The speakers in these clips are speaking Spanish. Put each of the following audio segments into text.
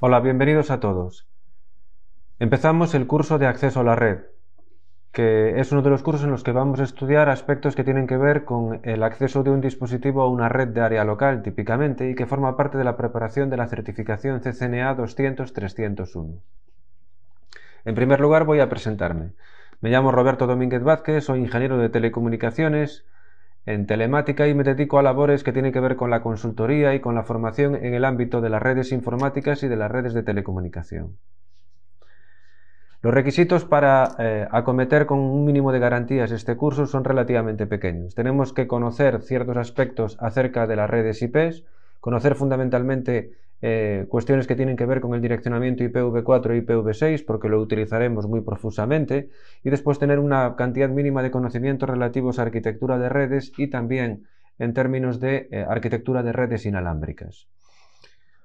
Hola, bienvenidos a todos. Empezamos el curso de acceso a la red, que es uno de los cursos en los que vamos a estudiar aspectos que tienen que ver con el acceso de un dispositivo a una red de área local típicamente y que forma parte de la preparación de la certificación CCNA 200-301. En primer lugar voy a presentarme. Me llamo Roberto Domínguez Vázquez, soy ingeniero de telecomunicaciones, en telemática y me dedico a labores que tienen que ver con la consultoría y con la formación en el ámbito de las redes informáticas y de las redes de telecomunicación. Los requisitos para eh, acometer con un mínimo de garantías este curso son relativamente pequeños. Tenemos que conocer ciertos aspectos acerca de las redes IPs, conocer fundamentalmente eh, cuestiones que tienen que ver con el direccionamiento IPv4 e IPv6, porque lo utilizaremos muy profusamente, y después tener una cantidad mínima de conocimientos relativos a arquitectura de redes y también en términos de eh, arquitectura de redes inalámbricas.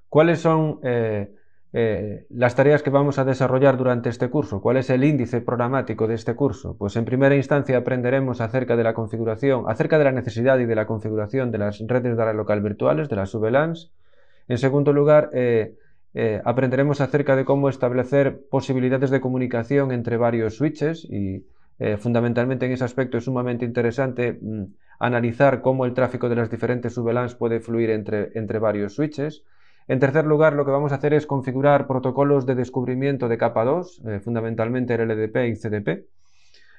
¿Cuáles son eh, eh, las tareas que vamos a desarrollar durante este curso. ¿Cuál es el índice programático de este curso? Pues en primera instancia aprenderemos acerca de la configuración, acerca de la necesidad y de la configuración de las redes de área local virtuales, de las VLANs. En segundo lugar, eh, eh, aprenderemos acerca de cómo establecer posibilidades de comunicación entre varios switches y fundamentalmente en ese aspecto es sumamente interesante mm, analizar cómo el tráfico de las diferentes VLANs puede fluir entre, entre varios switches. En tercer lugar, lo que vamos a hacer es configurar protocolos de descubrimiento de capa 2, eh, fundamentalmente el y CDP.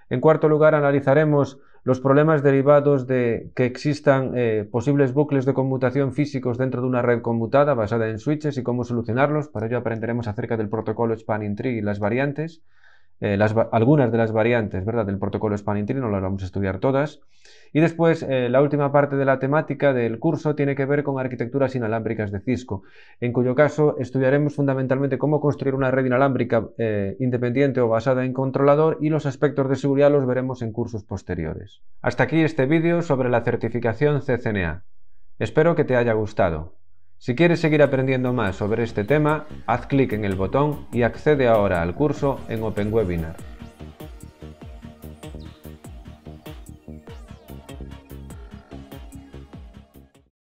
En cuarto lugar, analizaremos los problemas derivados de que existan eh, posibles bucles de conmutación físicos dentro de una red conmutada basada en switches y cómo solucionarlos. Para ello aprenderemos acerca del protocolo Spanning Tree y las variantes. Eh, algunas de las variantes ¿verdad? del protocolo Spanning no las vamos a estudiar todas. Y después, eh, la última parte de la temática del curso tiene que ver con arquitecturas inalámbricas de Cisco, en cuyo caso estudiaremos fundamentalmente cómo construir una red inalámbrica eh, independiente o basada en controlador y los aspectos de seguridad los veremos en cursos posteriores. Hasta aquí este vídeo sobre la certificación CCNA. Espero que te haya gustado. Si quieres seguir aprendiendo más sobre este tema, haz clic en el botón y accede ahora al curso en OpenWebinar.